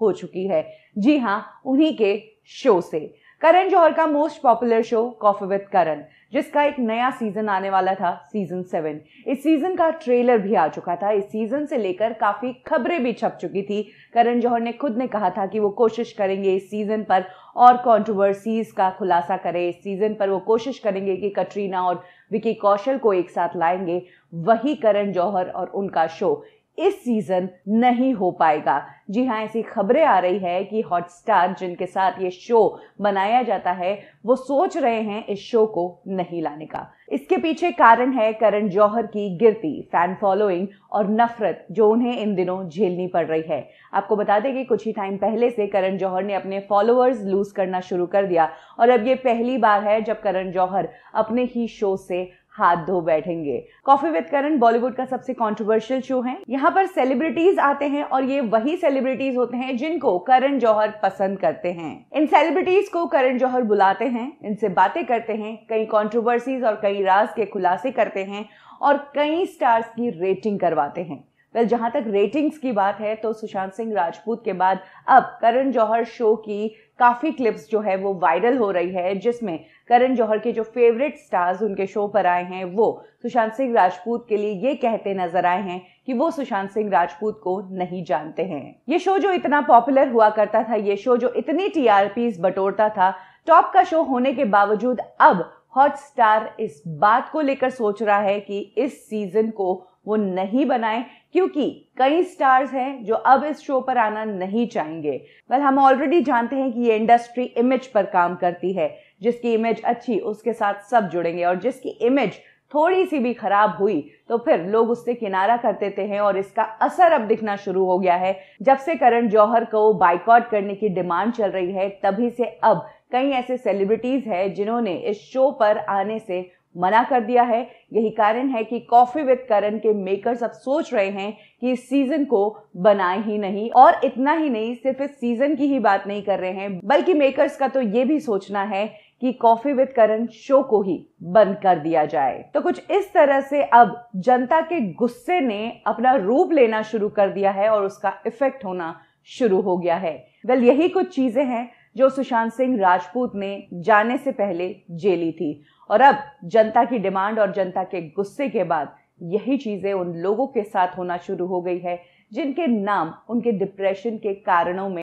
हो चुकी है जी हाँ उन्हीं के शो से करण जौहर का most popular show coffee with Karan जिसका एक नया सीजन आने वाला था सीजन सेवन इस सीजन का ट्रेलर भी आ चुका था इस सीजन से लेकर काफी खबरें भी छप चुकी थी करण जौहर ने खुद ने कहा था कि वो कोशिश करेंगे इस सीजन पर और कंट्रोवर्सीज का खुलासा करें इस सीजन पर वो कोशिश करेंगे कि कटरीना और विकी कौशल को एक साथ लाएंगे वही करण जौहर और उनका शो इस सीजन नहीं हो पाएगा जी हाँ ऐसी खबरें आ रही है कि हॉटस्टार जिनके साथ ये शो बनाया जाता है वो सोच रहे हैं इस शो को नहीं लाने का इसके पीछे कारण है करण जौहर की गिरती फैन फॉलोइंग और नफरत जो उन्हें इन दिनों झेलनी पड़ रही है आपको बता दें कि कुछ ही टाइम पहले से करण जौहर ने अपने फॉलोअर्स लूज करना शुरू कर दिया और अब ये पहली बार है जब करण जौहर अपने ही शो से हाथ धो बैठेंगे कॉफी विद करण बॉलीवुड का सबसे कंट्रोवर्शियल शो है यहाँ पर सेलिब्रिटीज आते हैं और ये वही सेलिब्रिटीज होते हैं जिनको करण जौहर पसंद करते हैं इन सेलिब्रिटीज को करण जौहर बुलाते हैं इनसे बातें करते हैं कई कॉन्ट्रोवर्सीज और कई राज के खुलासे करते हैं और कई स्टार्स की रेटिंग करवाते हैं वेल जहां तक रेटिंग्स की बात है तो सुशांत सिंह राजपूत के बाद अब करण जौहर शो की काफ़ी क्लिप्स जो है वो वायरल हो रही है जिसमें करण जौहर के जो फेवरेट स्टार्स उनके शो पर आए हैं वो सुशांत सिंह राजपूत के लिए ये कहते नजर आए हैं कि वो सुशांत सिंह राजपूत को नहीं जानते हैं ये शो जो इतना पॉपुलर हुआ करता था ये शो जो इतनी टी बटोरता था टॉप का शो होने के बावजूद अब हॉटस्टार इस बात को लेकर सोच रहा है कि इस सीजन को वो नहीं बनाए क्योंकि कई स्टार्स हैं जो अब इस शो पर आना नहीं चाहेंगे वेल हम ऑलरेडी जानते हैं कि ये इंडस्ट्री इमेज पर काम करती है जिसकी इमेज अच्छी उसके साथ सब जुड़ेंगे और जिसकी इमेज थोड़ी सी भी खराब हुई तो फिर लोग उससे किनारा कर देते हैं और इसका असर अब दिखना शुरू हो गया है जब से करण जौहर को बाइकआउट करने की डिमांड चल रही है तभी से अब कई ऐसे सेलिब्रिटीज हैं जिन्होंने इस शो पर आने से मना कर दिया है यही कारण है कि कॉफी विद करण के मेकर्स अब सोच रहे हैं कि इस सीजन को बनाए ही नहीं और इतना ही नहीं सिर्फ इस सीजन की ही बात नहीं कर रहे हैं बल्कि मेकर्स का तो ये भी सोचना है कि कॉफी विद करण शो को ही बंद कर दिया जाए तो कुछ इस तरह से अब जनता के गुस्से ने अपना रूप लेना शुरू कर दिया है और उसका इफेक्ट होना शुरू हो गया है वेल यही कुछ चीजें हैं जो सुशांत सिंह राजपूत ने जाने से पहले जेली थी और अब जनता की डिमांड और जनता के गुस्से के बाद यही चीजें उन लोगों के साथ होना शुरू हो गई है जिनके नाम उनके डिप्रेशन के कारणों में